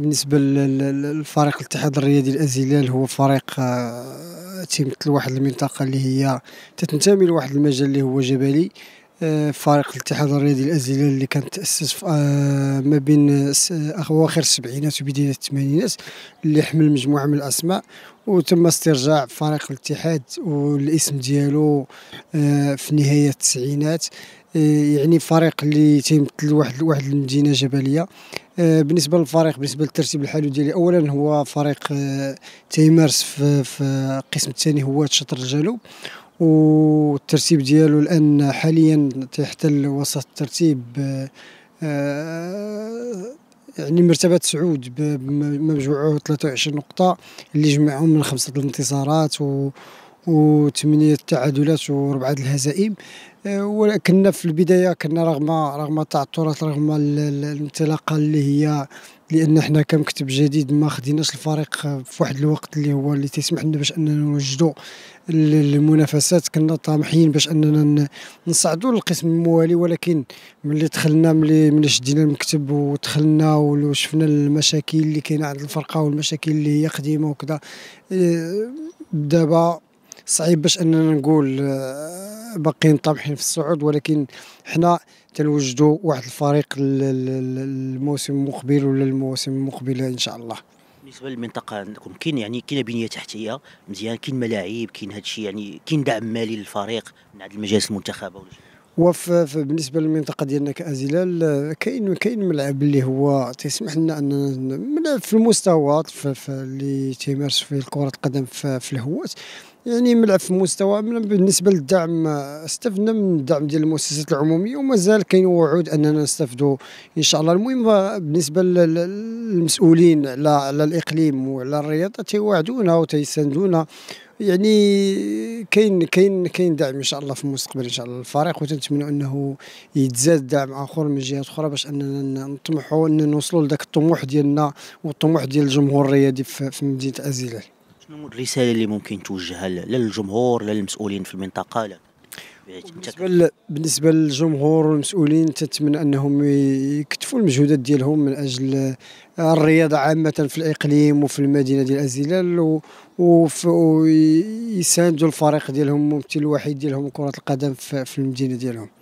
بالنسبه للفريق الاتحاد الرياضي الازلال هو فريق آه، تيمثل واحد المنطقه اللي هي تتنتمي لواحد المجال اللي هو جبلي آه، فريق الاتحاد الرياضي الازلال اللي كان تاسس آه، ما بين اواخر السبعينات وبدايه الثمانينات اللي حمل مجموعه من الاسماء وتم استرجاع فريق الاتحاد والاسم ديالو في نهايه التسعينات يعني فريق اللي تيمثل واحد واحد المدينه جبليه آه، بالنسبه للفريق بالنسبه للترتيب الحالي ديالي اولا هو فريق آه، تيمارس في, القسم الثاني هو الشطر الجنوب والترتيب ديالو الان حاليا تيحتل وسط الترتيب آه، يعني مرتبة سعود بمجموعه 23 نقطة اللي جمعهم من خمسة الانتصارات و وثمانية التعادلات وربعة الهزائم آه، ولكن في البدايه كنا رغم رغم التعثرات رغم الانطلاقه اللي هي لان حنا كمكتب جديد ما خديناش الفريق في واحد الوقت اللي هو اللي تسمح لنا باش اننا نوجدوا المنافسات كنا طامحين باش اننا نصعدوا للقسم الموالي ولكن ملي دخلنا ملي ملي شدينا المكتب ودخلنا وشفنا المشاكل اللي كاينه عند الفرقه والمشاكل اللي هي قديمه وكذا آه، دابا صعيب باش اننا نقول آه، باقيين طامحين في الصعود ولكن حنا تنوجدوا واحد الفريق الموسم المقبل ولا المواسم المقبله ان شاء الله بالنسبه للمنطقه عندكم كاين يعني كاين بنيه تحتيه مزيان كاين ملاعب كاين هادشي يعني كاين دعم مالي للفريق من عند المجالس المنتخبه ولا شي وفي بالنسبه للمنطقه ديالنا كازلال كاين كاين ملعب اللي هو تيسمح لنا اننا ملعب في المستوى اللي تيمارس فيه كره القدم في, في الهوات يعني ملعب في مستوى بالنسبه للدعم استفدنا من الدعم ديال المؤسسات العموميه ومازال كاين وعود اننا نستافدوا ان شاء الله المهم بالنسبه للمسؤولين على الاقليم وعلى الرياضه تيوعدونا وتيساندونا يعني كاين كاين كاين دعم ان شاء الله في المستقبل ان شاء الله للفريق وتنتمنوا انه يتزاد دعم اخر من جهات اخرى باش اننا نطمحوا ان نوصلوا لذاك الطموح ديالنا والطموح ديال الجمهور الرياضي في مدينه ازيلال شنو الرساله اللي ممكن توجهها للجمهور للمسؤولين في المنطقه لك إيه، بالنسبه بالنسبه للجمهور والمسؤولين تتمنى انهم يكتفوا المجهودات ديالهم من اجل آه، الرياضه عامه في الاقليم وفي المدينه ديال الزلال ويساندوا الفريق ديالهم الممثل الوحيد ديالهم كره القدم في المدينه ديالهم